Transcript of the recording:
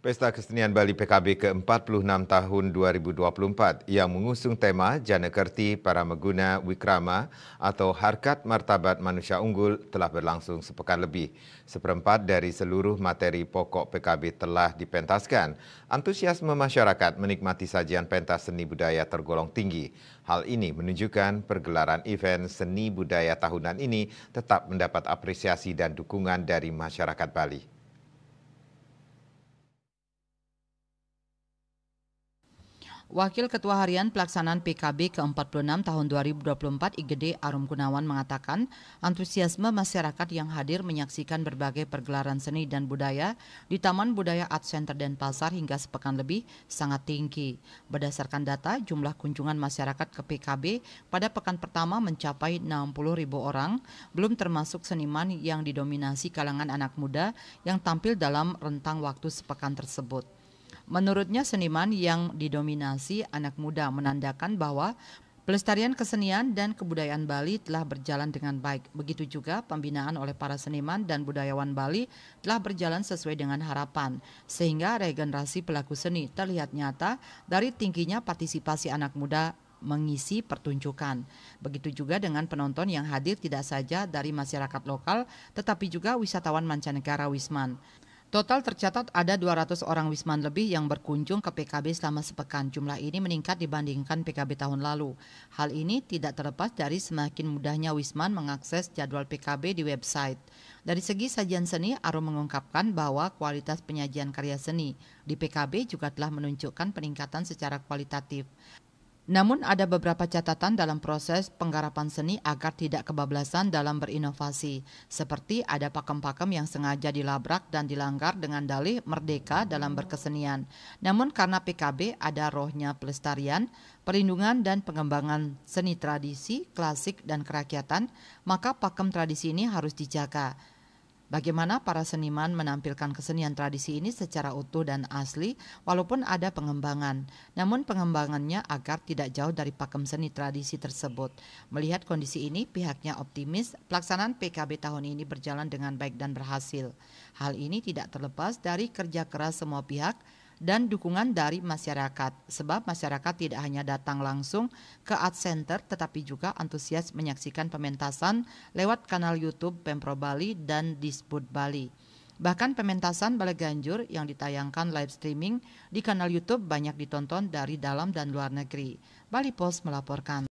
Pesta Kesenian Bali PKB ke-46 tahun 2024 yang mengusung tema Jana Kerti Para Meguna Wikrama atau Harkat Martabat Manusia Unggul telah berlangsung sepekan lebih. Seperempat dari seluruh materi pokok PKB telah dipentaskan. Antusiasme masyarakat menikmati sajian pentas seni budaya tergolong tinggi. Hal ini menunjukkan pergelaran event seni budaya tahunan ini tetap mendapat apresiasi dan dukungan dari masyarakat Bali. Wakil Ketua Harian Pelaksanaan PKB ke-46 tahun 2024 IGD Arum Gunawan mengatakan antusiasme masyarakat yang hadir menyaksikan berbagai pergelaran seni dan budaya di Taman Budaya Art Center dan Pasar hingga sepekan lebih sangat tinggi. Berdasarkan data, jumlah kunjungan masyarakat ke PKB pada pekan pertama mencapai 60 ribu orang, belum termasuk seniman yang didominasi kalangan anak muda yang tampil dalam rentang waktu sepekan tersebut. Menurutnya seniman yang didominasi anak muda menandakan bahwa Pelestarian kesenian dan kebudayaan Bali telah berjalan dengan baik. Begitu juga pembinaan oleh para seniman dan budayawan Bali telah berjalan sesuai dengan harapan, sehingga regenerasi pelaku seni terlihat nyata dari tingginya partisipasi anak muda mengisi pertunjukan. Begitu juga dengan penonton yang hadir tidak saja dari masyarakat lokal, tetapi juga wisatawan mancanegara Wisman. Total tercatat ada 200 orang Wisman lebih yang berkunjung ke PKB selama sepekan. Jumlah ini meningkat dibandingkan PKB tahun lalu. Hal ini tidak terlepas dari semakin mudahnya Wisman mengakses jadwal PKB di website. Dari segi sajian seni, Arum mengungkapkan bahwa kualitas penyajian karya seni di PKB juga telah menunjukkan peningkatan secara kualitatif. Namun ada beberapa catatan dalam proses penggarapan seni agar tidak kebablasan dalam berinovasi, seperti ada pakem-pakem yang sengaja dilabrak dan dilanggar dengan dalih merdeka dalam berkesenian. Namun karena PKB ada rohnya pelestarian, perlindungan dan pengembangan seni tradisi, klasik dan kerakyatan, maka pakem tradisi ini harus dijaga. Bagaimana para seniman menampilkan kesenian tradisi ini secara utuh dan asli walaupun ada pengembangan. Namun pengembangannya agar tidak jauh dari pakem seni tradisi tersebut. Melihat kondisi ini, pihaknya optimis pelaksanaan PKB tahun ini berjalan dengan baik dan berhasil. Hal ini tidak terlepas dari kerja keras semua pihak dan dukungan dari masyarakat. Sebab masyarakat tidak hanya datang langsung ke Art Center tetapi juga antusias menyaksikan pementasan lewat kanal YouTube Pemprov Bali dan Disput Bali. Bahkan pementasan Balai Ganjur yang ditayangkan live streaming di kanal YouTube banyak ditonton dari dalam dan luar negeri. Bali Post melaporkan.